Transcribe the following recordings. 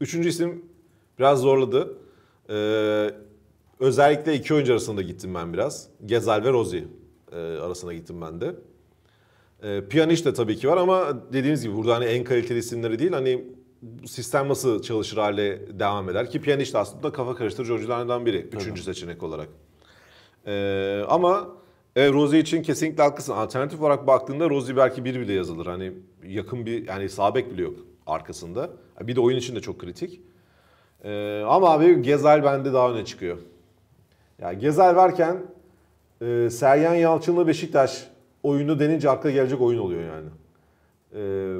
Üçüncü isim biraz zorladı. Ee, özellikle iki oyuncu arasında gittim ben biraz. Gezal ve Rozi e, arasında gittim ben de. E, Pjanic de tabii ki var ama dediğiniz gibi burada hani en kaliteli isimleri değil hani sistem nasıl çalışır hale devam eder ki Pjanic de aslında kafa karıştırıcı oyunculardan biri. Üçüncü evet. seçenek olarak. E, ama e, Rozi için kesinlikle haklısın. Alternatif olarak baktığında Rozi belki bir bile yazılır. Hani yakın bir yani sabek bile yok arkasında. Bir de oyun için de çok kritik. Ee, ama abi Gezel bende daha öne çıkıyor. Ya yani Gezel varken e, Sergen Yalçın'la Beşiktaş oyunu denince akla gelecek oyun oluyor yani. Ee,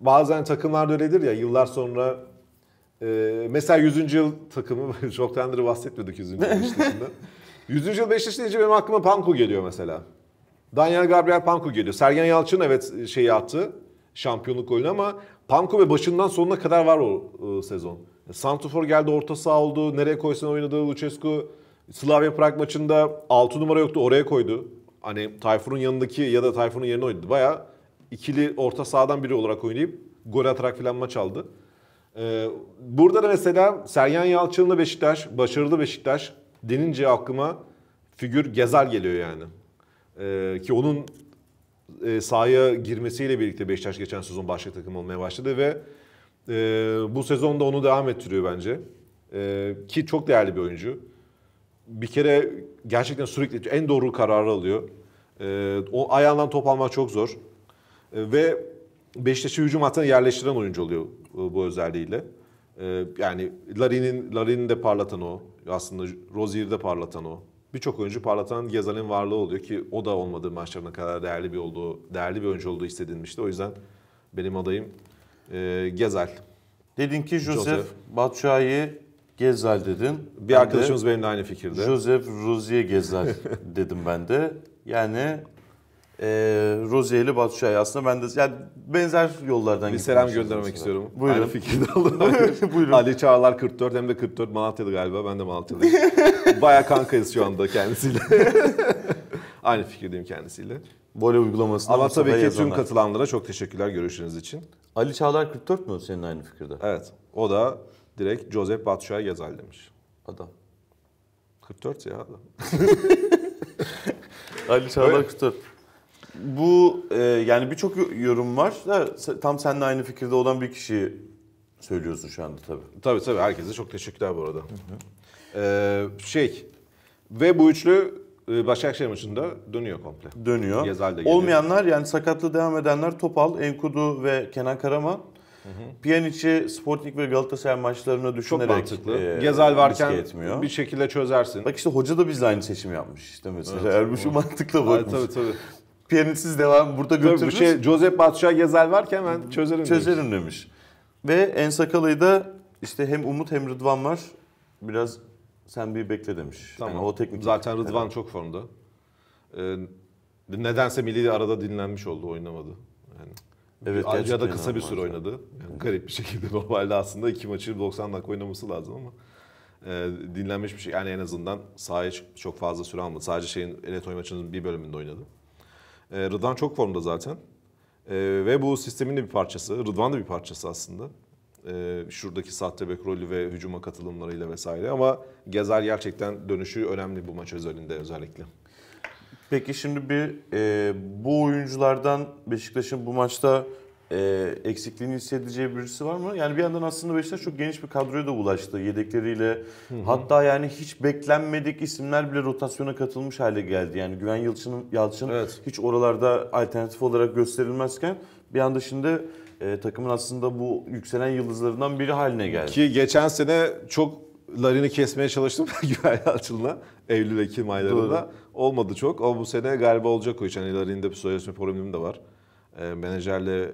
bazen takımlar öyledir ya yıllar sonra e, mesela 100. yıl takımı çok tandır bahsetmiyorduk 100. yıl Beşiktaş'ında. 100. yıl Beşiktaş deyince benim aklıma Panku geliyor mesela. Daniel Gabriel Panku geliyor. Sergen Yalçın evet e, şeyi attı şampiyonluk golünü ama ve başından sonuna kadar var o e, sezon. Santofor geldi orta saha oldu. Nereye koysan oynadı Lucescu. Slavia Prag maçında 6 numara yoktu oraya koydu. Hani Tayfun'un yanındaki ya da Tayfun'un yerine oynadı. Baya ikili orta sahadan biri olarak oynayıp gol atarak filan maç aldı. Ee, burada da mesela Sergen Yalçın'la Beşiktaş, başarılı Beşiktaş denince aklıma figür Gezer geliyor yani. Ee, ki onun e, sahaya girmesiyle birlikte Beşiktaş geçen sezon başka takım olmaya başladı ve e, bu da onu devam ettiriyor bence. E, ki çok değerli bir oyuncu. Bir kere gerçekten sürekli en doğru kararı alıyor. E, o ayağından top almak çok zor. E, ve Beşiktaş'ı hücum hattına yerleştiren oyuncu oluyor e, bu özelliğiyle. E, yani Larin'in Larin'i de parlatan o. Aslında Rozier'i de parlatan o birçok oyuncu parlatan Gezal'in varlığı oluyor ki o da olmadığı maçlarına kadar değerli bir olduğu, değerli bir oyuncu olduğu hissedilmişti. O yüzden benim adayım e, Gezal. Dedin ki Joseph, Joseph. Batshuayi Gezal dedin. Bir ben arkadaşımız de, benimle aynı fikirde. Joseph Ruzier Gezal dedim ben de. Yani e, ee, Roziyeli Batuşay aslında ben de yani benzer yollardan Bir selam göndermek mesela. istiyorum. Buyurun. Aynı fikirde oldum. Buyurun. Ali Çağlar 44 hem de 44 Malatyalı galiba ben de Malatyalıyım. Baya kankayız şu anda kendisiyle. Aynı fikirdeyim kendisiyle. Böyle uygulamasını Ama tabii ki yazanlar. tüm katılanlara çok teşekkürler görüşünüz için. Ali Çağlar 44 mü senin aynı fikirde? Evet. O da direkt Josep Batuşay Gezal demiş. Adam. 44 ya adam. Ali Çağlar 44. Bu e, yani birçok yorum var da tam seninle aynı fikirde olan bir kişi söylüyorsun şu anda tabii. Tabii tabii herkese çok teşekkürler bu arada. Ee, şey ve bu üçlü e, Başakşehir maçında dönüyor komple. Dönüyor. Gezal Olmayanlar yani sakatlı devam edenler Topal, Enkudu ve Kenan Karaman. Pjanic'i Sporting ve Galatasaray maçlarına düşünerek Çok mantıklı. E, Gezal varken etmiyor. bir şekilde çözersin. Bak işte hoca da bizle aynı seçim yapmış işte mesela. Evet, Erbuş mantıkla bakmış. Ay, tabii tabii. Piyanisiz devam burada götürürüz. Tabii bu şey Josep Batşagezel varken ben çözerim, çözerim demiş. Ve En Sakalı'yı da işte hem Umut hem Rıdvan var. Biraz sen bir bekle demiş. Tamam. Yani o teknik Zaten Rıdvan herhalde. çok formda. Ee, nedense milli arada dinlenmiş oldu, oynamadı. Yani evet, bir, ya da kısa bir süre oynadı. Yani garip bir şekilde normalde aslında iki maçı 90 dakika oynaması lazım ama e, dinlenmiş bir şey. Yani en azından sahaya çok fazla süre almadı. Sadece şeyin Enet maçının bir bölümünde oynadı. E, Rıdvan çok formda zaten. E, ve bu sistemin de bir parçası. Rıdvan da bir parçası aslında. E, şuradaki sahte bek rolü ve hücuma katılımlarıyla vesaire. Ama Gezer gerçekten dönüşü önemli bu maç özelinde özellikle. Peki şimdi bir e, bu oyunculardan Beşiktaş'ın bu maçta e, eksikliğini hissedeceği birisi var mı? Yani bir yandan aslında Beşiktaş çok geniş bir kadroya da ulaştı yedekleriyle. Hı-hı. Hatta yani hiç beklenmedik isimler bile rotasyona katılmış hale geldi. Yani Güven Yalçın'ın Yalçın evet. hiç oralarda alternatif olarak gösterilmezken bir anda şimdi e, takımın aslında bu yükselen yıldızlarından biri haline geldi. Ki geçen sene çok larini kesmeye çalıştım Güven Yalçın'la Eylül-Ekim aylarında. Doğru. Olmadı çok ama bu sene galiba olacak o iş. Hani larinde bir sözleşme problemim de var e, menajerle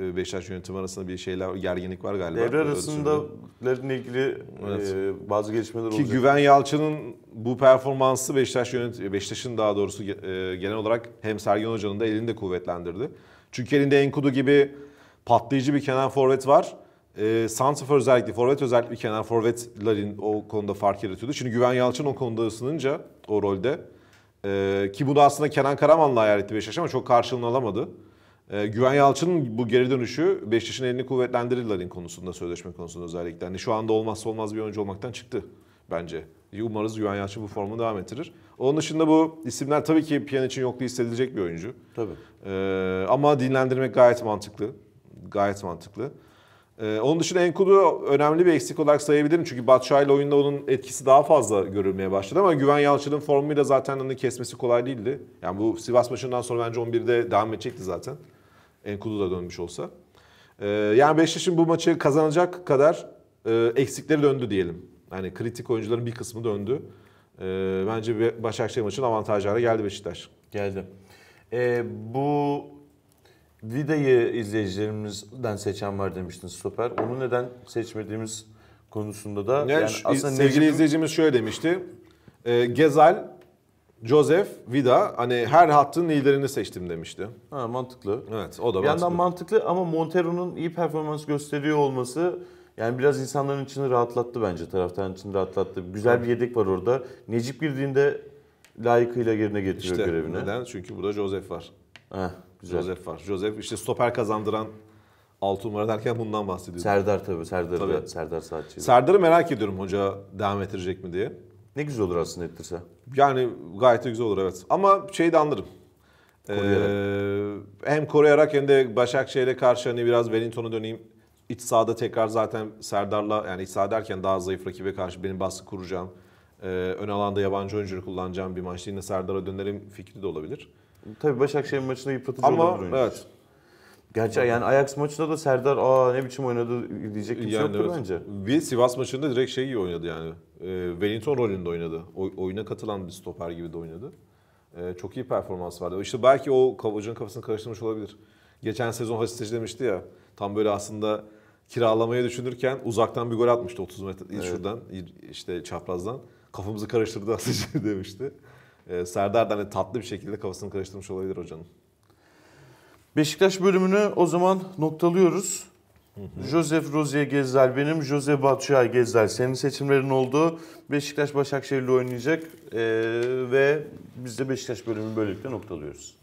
e, Beşiktaş yönetimi arasında bir şeyler gerginlik var galiba. Devre arasındaların ilgili evet. e, bazı gelişmeler Ki olacak. Ki Güven Yalçın'ın bu performansı Beşiktaş yönet Beşiktaş'ın daha doğrusu e, genel olarak hem Sergen Hoca'nın da elini de kuvvetlendirdi. Çünkü elinde Enkudu gibi patlayıcı bir kenar forvet var. E, Santifor özellikle, forvet özellikle kenar forvetlerin o konuda fark yaratıyordu. Şimdi Güven Yalçın o konuda ısınınca o rolde e, ki bunu aslında Kenan Karaman'la hayal etti Beşiktaş ama çok karşılığını alamadı. Ee, Güven Yalçın'ın bu geri dönüşü Beşiktaş'ın elini kuvvetlendirirlerin konusunda, sözleşme konusunda özellikle. Hani şu anda olmazsa olmaz bir oyuncu olmaktan çıktı bence. Umarız Güven Yalçın bu formu devam ettirir. Onun dışında bu isimler tabii ki piyan için yokluğu hissedilecek bir oyuncu. Tabii. Ee, ama dinlendirmek gayet mantıklı. Gayet mantıklı. Ee, onun dışında Enkudu önemli bir eksik olarak sayabilirim. Çünkü Batşay ile oyunda onun etkisi daha fazla görülmeye başladı ama Güven Yalçın'ın formuyla zaten onu kesmesi kolay değildi. Yani bu Sivas maçından sonra bence 11'de devam edecekti zaten. Enkudu da dönmüş olsa. Ee, yani Beşiktaş'ın bu maçı kazanacak kadar e, eksikleri döndü diyelim. Yani kritik oyuncuların bir kısmı döndü. Ee, bence Başakşehir maçının avantajları geldi Beşiktaş. Geldi. E, bu Vida'yı izleyicilerimizden seçen var demiştiniz süper. Onu neden seçmediğimiz konusunda da yani, yani aslında sevgili Necip'in... izleyicimiz şöyle demişti. E, Gezal Joseph Vida hani her hattın liderini seçtim demişti. Ha mantıklı. Evet o da Bir mantıklı. yandan mantıklı ama Montero'nun iyi performans gösteriyor olması yani biraz insanların içini rahatlattı bence. taraftan için rahatlattı. Güzel bir yedek var orada. Necip girdiğinde layıkıyla yerine getiriyor İşte görevini. neden? Çünkü burada Joseph var. Heh, güzel. Joseph var. Joseph işte stoper kazandıran 6 numara derken bundan bahsediyorum. Serdar tabii. Serdar, Tabii. Serdar Saatçı. Serdar'ı merak ediyorum hoca devam ettirecek mi diye. Ne güzel olur aslında ettirse. Yani gayet de güzel olur evet. Ama şeyi de anlarım. Koruyarak. Ee, hem koruyarak hem de Başakşehir'e karşı hani biraz Wellington'a döneyim. İç sahada tekrar zaten Serdar'la yani iç saha derken daha zayıf rakibe karşı benim baskı kuracağım. Ee, ön alanda yabancı oyuncuyu kullanacağım bir maçta yine Serdar'a dönerim fikri de olabilir. Tabii Başakşehir maçında yıpratıcı Ama, olabilir. Ama evet. Gerçi yani Ajax maçında da Serdar aa ne biçim oynadı diyecek kimse yani yoktur evet. bence. Bir Sivas maçında direkt şey iyi oynadı yani. E, Wellington rolünde oynadı. O, oyuna katılan bir stoper gibi de oynadı. E, çok iyi performans vardı. İşte belki o hocanın kafasını karıştırmış olabilir. Geçen sezon Hasic demişti ya. Tam böyle aslında kiralamayı düşünürken uzaktan bir gol atmıştı 30 metre evet. şuradan işte çaprazdan. Kafamızı karıştırdı Hasic demişti. E, Serdar da hani tatlı bir şekilde kafasını karıştırmış olabilir hocanın. Beşiktaş bölümünü o zaman noktalıyoruz. Hı Rozier Gezzel benim, Jose Batuya Gezzel senin seçimlerin oldu. Beşiktaş Başakşehir'le oynayacak ee, ve biz de Beşiktaş bölümünü böylelikle noktalıyoruz.